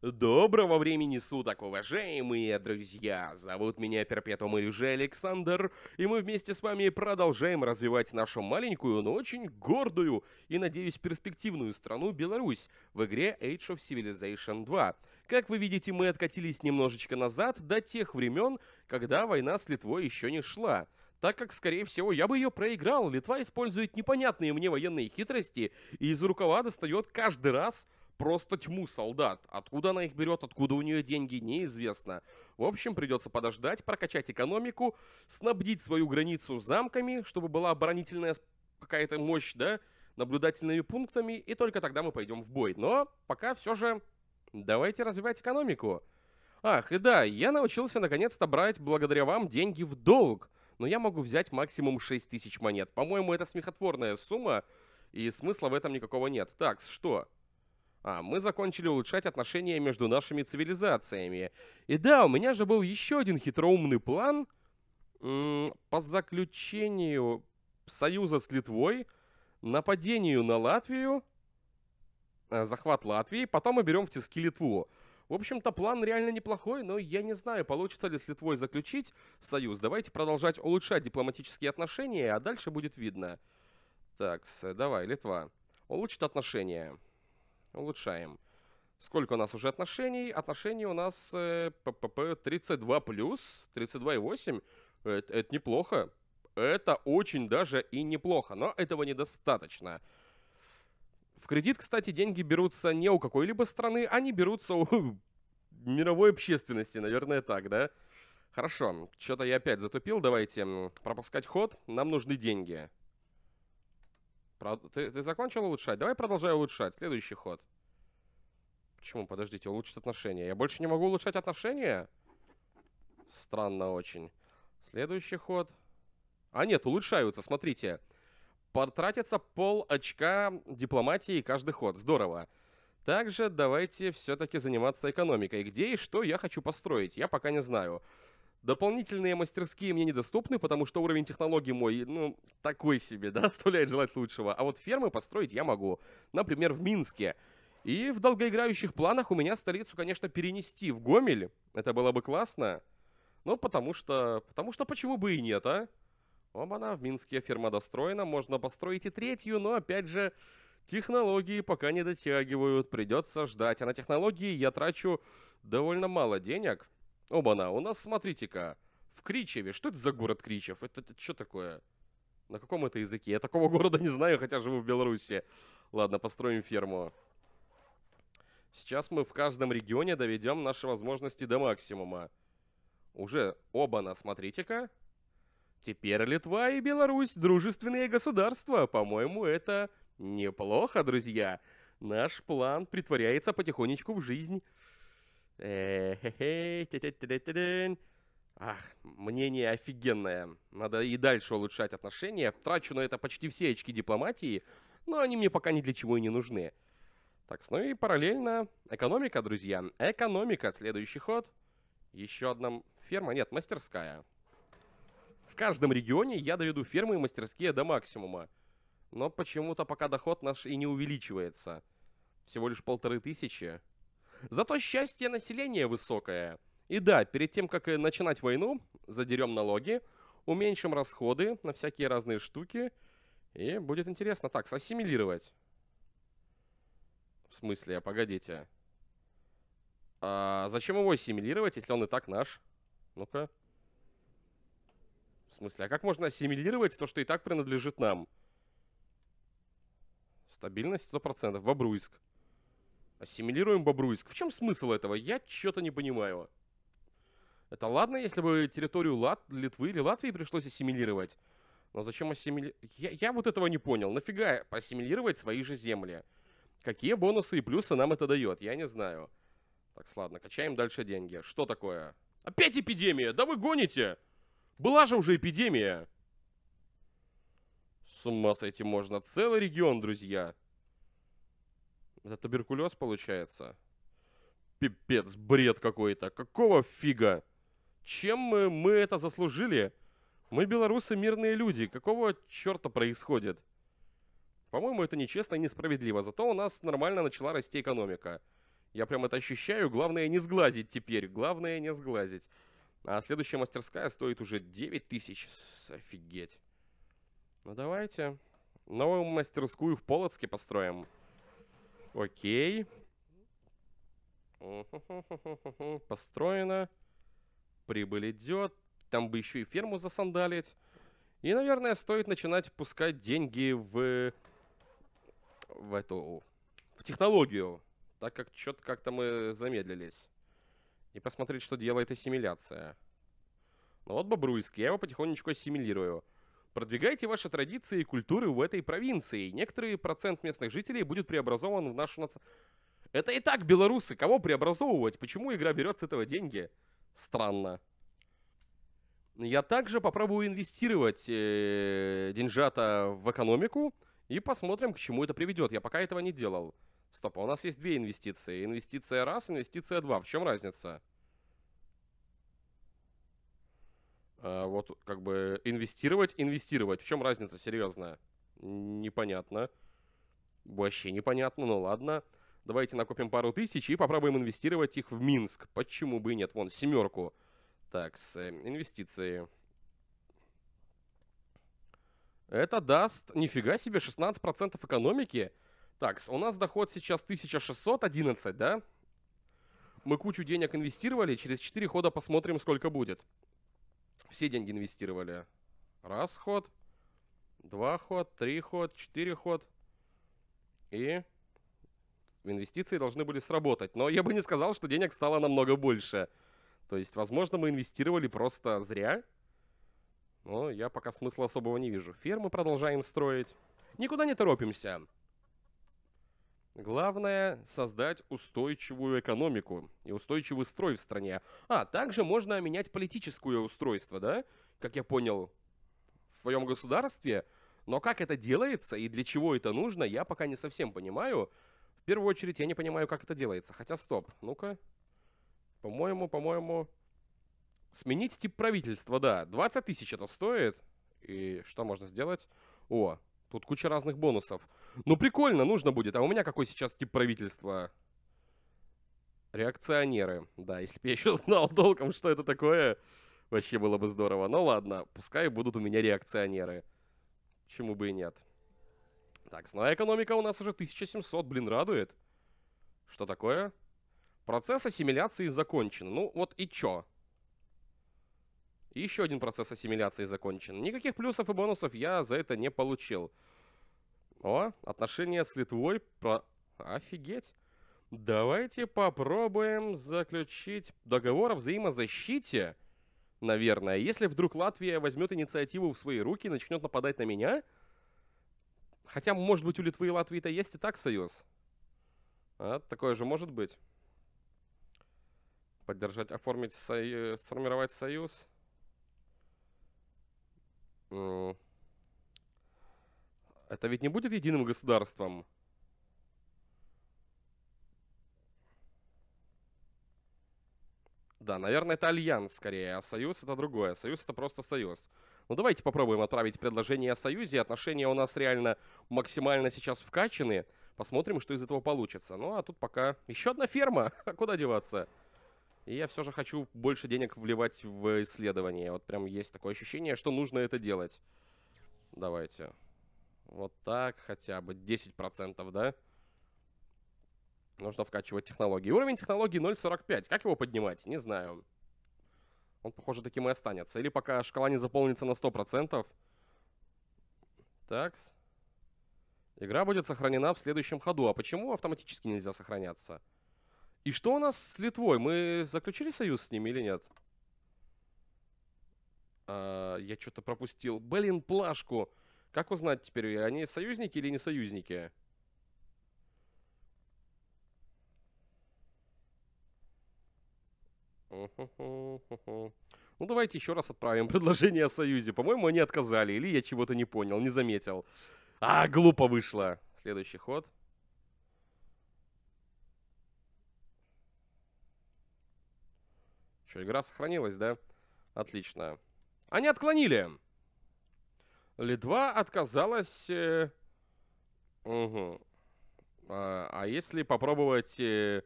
Доброго времени суток, уважаемые друзья! Зовут меня Перпетум Ирюже Александр, и мы вместе с вами продолжаем развивать нашу маленькую, но очень гордую и, надеюсь, перспективную страну Беларусь в игре Age of Civilization 2. Как вы видите, мы откатились немножечко назад до тех времен, когда война с Литвой еще не шла так как, скорее всего, я бы ее проиграл. Литва использует непонятные мне военные хитрости и из рукава достает каждый раз просто тьму солдат. Откуда она их берет, откуда у нее деньги, неизвестно. В общем, придется подождать, прокачать экономику, снабдить свою границу замками, чтобы была оборонительная какая-то мощь, да, наблюдательными пунктами, и только тогда мы пойдем в бой. Но пока все же давайте развивать экономику. Ах, и да, я научился наконец-то брать благодаря вам деньги в долг, но я могу взять максимум 6000 монет. По-моему, это смехотворная сумма, и смысла в этом никакого нет. Так, что? А мы закончили улучшать отношения между нашими цивилизациями. И да, у меня же был еще один хитроумный план. По заключению союза с Литвой, нападению на Латвию, э, захват Латвии, потом мы берем в тиски Литву. В общем-то, план реально неплохой, но я не знаю, получится ли с Литвой заключить союз. Давайте продолжать улучшать дипломатические отношения, а дальше будет видно. Так, давай, Литва. Улучшит отношения улучшаем. Сколько у нас уже отношений? Отношений у нас э, п -п -п 32 плюс, 32,8. Э, это, это неплохо. Это очень даже и неплохо, но этого недостаточно. В кредит, кстати, деньги берутся не у какой-либо страны, они берутся у мировой общественности, наверное, так, да? Хорошо, что-то я опять затупил, давайте пропускать ход, нам нужны деньги. Ты, ты закончил улучшать? Давай продолжай улучшать. Следующий ход. Почему? Подождите, улучшит отношения. Я больше не могу улучшать отношения? Странно очень. Следующий ход. А нет, улучшаются, смотрите. Потратится пол очка дипломатии каждый ход. Здорово. Также давайте все-таки заниматься экономикой. Где и что я хочу построить, я пока не знаю. Дополнительные мастерские мне недоступны, потому что уровень технологий мой, ну, такой себе, да, оставляет желать лучшего. А вот фермы построить я могу. Например, в Минске. И в долгоиграющих планах у меня столицу, конечно, перенести в Гомель. Это было бы классно. Ну, потому что... Потому что почему бы и нет, а? Оба-на, в Минске ферма достроена, можно построить и третью, но, опять же, технологии пока не дотягивают, придется ждать. А на технологии я трачу довольно мало денег. Оба-на, у нас, смотрите-ка, в Кричеве. Что это за город Кричев? Это, это что такое? На каком это языке? Я такого города не знаю, хотя живу в Беларуси. Ладно, построим ферму. Сейчас мы в каждом регионе доведем наши возможности до максимума. Уже оба-на, смотрите-ка. Теперь Литва и Беларусь — дружественные государства. По-моему, это неплохо, друзья. Наш план притворяется потихонечку в жизнь. Ах, мнение офигенное. Надо и дальше улучшать отношения. Трачу на это почти все очки дипломатии, но они мне пока ни для чего и не нужны. Так, ну и параллельно экономика, друзья. Экономика, следующий ход. Еще одна ферма, нет, мастерская. В каждом регионе я доведу фермы и мастерские до максимума. Но почему-то пока доход наш и не увеличивается. Всего лишь полторы тысячи. Зато счастье населения высокое. И да, перед тем, как начинать войну, задерем налоги, уменьшим расходы на всякие разные штуки. И будет интересно. Так, ассимилировать. В смысле, а, погодите. А зачем его ассимилировать, если он и так наш? Ну-ка. В смысле, а как можно ассимилировать то, что и так принадлежит нам? Стабильность 100%. Бобруйск. Ассимилируем Бобруйск. В чем смысл этого? Я что-то не понимаю. Это ладно, если бы территорию Лат... Литвы или Латвии пришлось ассимилировать. Но зачем ассимилировать? Я, я вот этого не понял. Нафига ассимилировать свои же земли? Какие бонусы и плюсы нам это дает? Я не знаю. Так, ладно, качаем дальше деньги. Что такое? Опять эпидемия! Да вы гоните! Была же уже эпидемия! С ума сойти можно. Целый регион, друзья. Это туберкулез получается? Пипец, бред какой-то. Какого фига? Чем мы, мы это заслужили? Мы белорусы мирные люди. Какого черта происходит? По-моему, это нечестно и несправедливо. Зато у нас нормально начала расти экономика. Я прям это ощущаю. Главное не сглазить теперь. Главное не сглазить. А следующая мастерская стоит уже 9 тысяч. Офигеть. Ну давайте. Новую мастерскую в Полоцке построим. Окей. Построено. Прибыль идет. Там бы еще и ферму засандалить. И, наверное, стоит начинать пускать деньги в... В эту... В технологию. Так как что-то как-то мы замедлились. И посмотреть, что делает ассимиляция. Ну вот Бобруйский. Я его потихонечку ассимилирую. Продвигайте ваши традиции и культуры в этой провинции. Некоторый процент местных жителей будет преобразован в нашу нацию. Это и так белорусы. Кого преобразовывать? Почему игра берет с этого деньги? Странно. Я также попробую инвестировать э, деньжата в экономику и посмотрим, к чему это приведет. Я пока этого не делал. Стоп, а у нас есть две инвестиции. Инвестиция раз, инвестиция два. В чем разница? А, вот как бы инвестировать, инвестировать. В чем разница серьезная? Непонятно. Вообще непонятно, ну ладно. Давайте накопим пару тысяч и попробуем инвестировать их в Минск. Почему бы и нет? Вон, семерку. Так, с э, инвестиции. Это даст, нифига себе, 16% экономики. Так, у нас доход сейчас 1611, да? Мы кучу денег инвестировали, через 4 хода посмотрим, сколько будет. Все деньги инвестировали. Раз ход, два ход, три ход, четыре ход. И инвестиции должны были сработать. Но я бы не сказал, что денег стало намного больше. То есть, возможно, мы инвестировали просто зря. Но я пока смысла особого не вижу. Фермы продолжаем строить. Никуда не торопимся. Главное создать устойчивую экономику и устойчивый строй в стране. А, также можно менять политическое устройство, да? Как я понял, в своем государстве. Но как это делается и для чего это нужно, я пока не совсем понимаю. В первую очередь, я не понимаю, как это делается. Хотя, стоп, ну-ка. По-моему, по-моему... Сменить тип правительства, да. 20 тысяч это стоит. И что можно сделать? О, тут куча разных бонусов. Ну, прикольно, нужно будет. А у меня какой сейчас тип правительства? Реакционеры. Да, если бы я еще знал толком, что это такое, вообще было бы здорово. Но ну, ладно, пускай будут у меня реакционеры. Чему бы и нет. Так, основная ну, экономика у нас уже 1700, блин, радует. Что такое? Процесс ассимиляции закончен. Ну, вот и чё? еще один процесс ассимиляции закончен. Никаких плюсов и бонусов я за это не получил. О, отношения с Литвой про... Офигеть! Давайте попробуем заключить договор о взаимозащите. Наверное, если вдруг Латвия возьмет инициативу в свои руки и начнет нападать на меня... Хотя, может быть, у Литвы и Латвии-то есть и так союз. А, такое же может быть. Поддержать, оформить союз, сформировать союз. Mm. Это ведь не будет единым государством? Да, наверное, это альянс скорее, а союз это другое. Союз это просто союз. Ну давайте попробуем отправить предложение о союзе. Отношения у нас реально максимально сейчас вкачаны. Посмотрим, что из этого получится. Ну а тут пока еще одна ферма. А куда деваться? И я все же хочу больше денег вливать в исследование. Вот прям есть такое ощущение, что нужно это делать. Давайте. Вот так хотя бы 10%, да? Нужно вкачивать технологии. Уровень технологии 0.45. Как его поднимать? Не знаю. Он, похоже, таким и останется. Или пока шкала не заполнится на 100%. Так, Игра будет сохранена в следующем ходу. А почему автоматически нельзя сохраняться? И что у нас с Литвой? Мы заключили союз с ними или нет? А, я что-то пропустил. Блин, Плашку. Как узнать теперь, они союзники или не союзники? Ну, давайте еще раз отправим предложение о союзе. По-моему, они отказали. Или я чего-то не понял, не заметил. А, глупо вышло. Следующий ход. Что, игра сохранилась, да? Отлично. Они отклонили. Литва отказалась... Э, угу. А, а если попробовать э,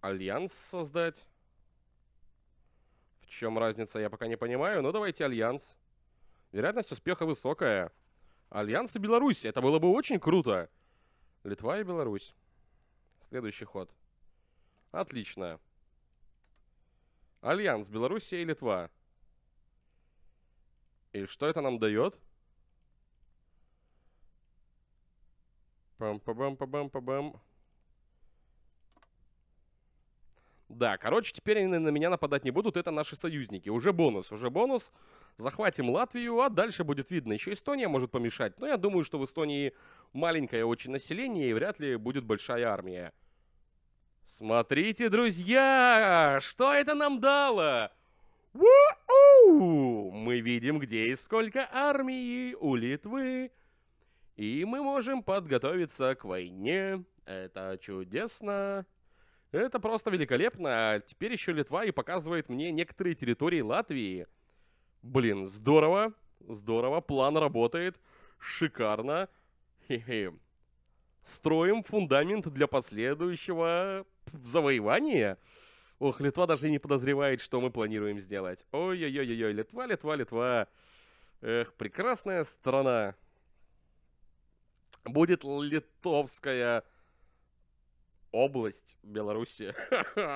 альянс создать? В чем разница, я пока не понимаю. Но ну, давайте альянс. Вероятность успеха высокая. Альянс и Беларусь. Это было бы очень круто. Литва и Беларусь. Следующий ход. Отлично. Альянс Белоруссия и Литва. И что это нам дает? пам па бам па бам па бам Да, короче, теперь они на меня нападать не будут, это наши союзники. Уже бонус, уже бонус. Захватим Латвию, а дальше будет видно. Еще Эстония может помешать, но я думаю, что в Эстонии маленькое очень население и вряд ли будет большая армия. Смотрите, друзья, что это нам дало? У -у! Мы видим, где и сколько армии у Литвы. И мы можем подготовиться к войне. Это чудесно. Это просто великолепно. А теперь еще Литва и показывает мне некоторые территории Латвии. Блин, здорово. Здорово. План работает. Шикарно. Хе-хе. Строим фундамент для последующего завоевания. Ох, Литва даже не подозревает, что мы планируем сделать. Ой-ой-ой-ой, Литва, Литва, Литва. Эх, прекрасная страна. Будет литовская область Беларуси.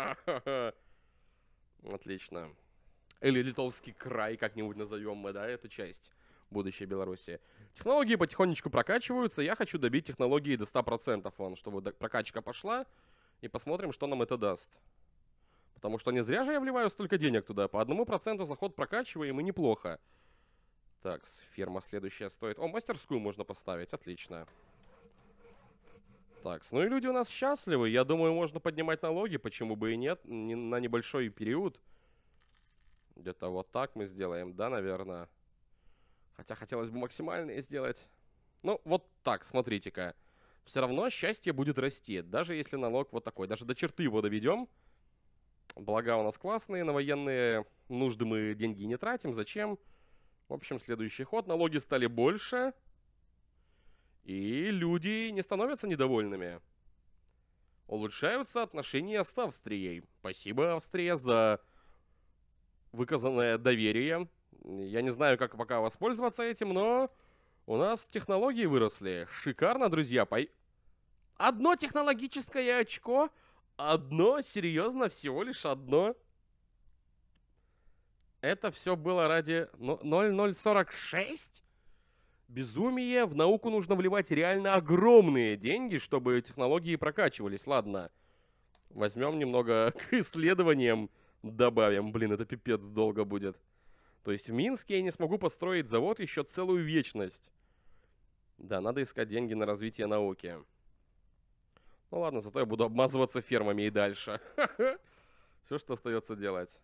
Отлично. Или литовский край, как-нибудь назовем мы, да, эту часть будущей Беларуси. Технологии потихонечку прокачиваются. Я хочу добить технологии до 100%, вон, чтобы прокачка пошла. И посмотрим, что нам это даст. Потому что не зря же я вливаю столько денег туда. По одному проценту заход прокачиваем и неплохо. Так, ферма следующая стоит. О, мастерскую можно поставить, отлично. Так, ну и люди у нас счастливы. Я думаю, можно поднимать налоги, почему бы и нет, не, на небольшой период. Где-то вот так мы сделаем, да, наверное. Хотя хотелось бы максимальные сделать. Ну, вот так, смотрите-ка. Все равно счастье будет расти, даже если налог вот такой. Даже до черты его доведем блага у нас классные, на военные нужды мы деньги не тратим, зачем? В общем, следующий ход, налоги стали больше, и люди не становятся недовольными. Улучшаются отношения с Австрией. Спасибо, Австрия, за выказанное доверие. Я не знаю, как пока воспользоваться этим, но у нас технологии выросли. Шикарно, друзья. Пой... Одно технологическое очко Одно, серьезно, всего лишь одно. Это все было ради 0046? Безумие, в науку нужно вливать реально огромные деньги, чтобы технологии прокачивались. Ладно, возьмем немного к исследованиям, добавим. Блин, это пипец долго будет. То есть в Минске я не смогу построить завод еще целую вечность. Да, надо искать деньги на развитие науки. Ну ладно, зато я буду обмазываться фермами и дальше. Все, что остается делать.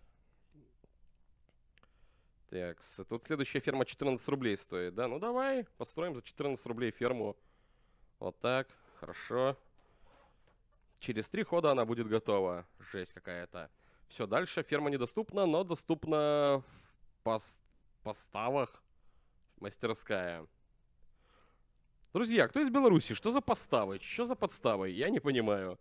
Так, тут следующая ферма 14 рублей стоит, да? Ну давай, построим за 14 рублей ферму. Вот так, хорошо. Через три хода она будет готова. Жесть какая-то. Все, дальше ферма недоступна, но доступна в пос поставах мастерская. Друзья, кто из Беларуси? Что за поставы? Что за подставы? Я не понимаю.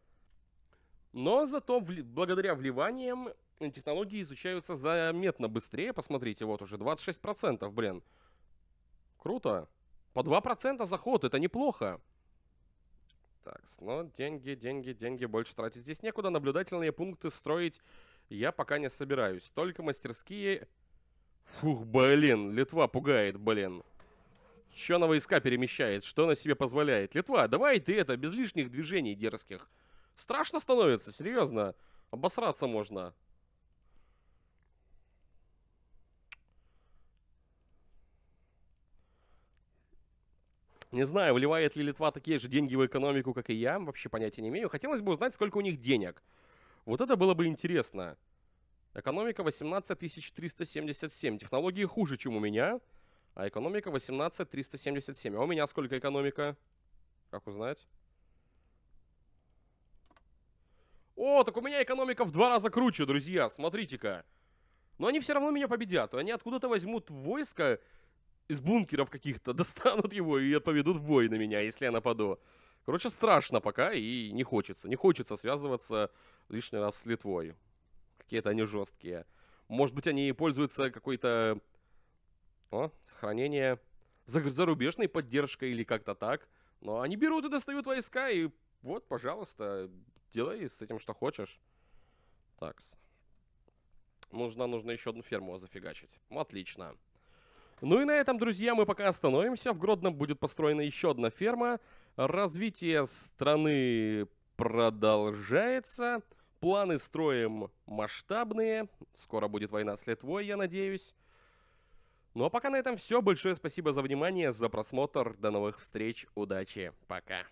Но зато в, благодаря вливаниям э, технологии изучаются заметно быстрее. Посмотрите, вот уже 26%, блин. Круто. По 2% за ход, это неплохо. Так, но деньги, деньги, деньги больше тратить здесь некуда. Наблюдательные пункты строить я пока не собираюсь. Только мастерские... Фух, блин, Литва пугает, блин. Что на войска перемещает, что на себе позволяет. Литва, давай ты это, без лишних движений дерзких. Страшно становится, серьезно. Обосраться можно. Не знаю, вливает ли Литва такие же деньги в экономику, как и я, вообще понятия не имею. Хотелось бы узнать, сколько у них денег. Вот это было бы интересно. Экономика 18377. Технологии хуже, чем у меня. А экономика 18 377. А у меня сколько экономика? Как узнать? О, так у меня экономика в два раза круче, друзья. Смотрите-ка. Но они все равно меня победят. Они откуда-то возьмут войско из бункеров каких-то, достанут его и поведут в бой на меня, если я нападу. Короче, страшно пока и не хочется. Не хочется связываться лишний раз с Литвой. Какие-то они жесткие. Может быть, они пользуются какой-то о, сохранение. Зарубежной поддержкой или как-то так. Но они берут и достают войска, и вот, пожалуйста, делай с этим что хочешь. Такс. Нужно, нужно еще одну ферму зафигачить. Отлично. Ну и на этом, друзья, мы пока остановимся. В Гродном будет построена еще одна ферма. Развитие страны продолжается. Планы строим масштабные. Скоро будет война с Литвой, я надеюсь. Ну а пока на этом все. Большое спасибо за внимание, за просмотр. До новых встреч. Удачи. Пока.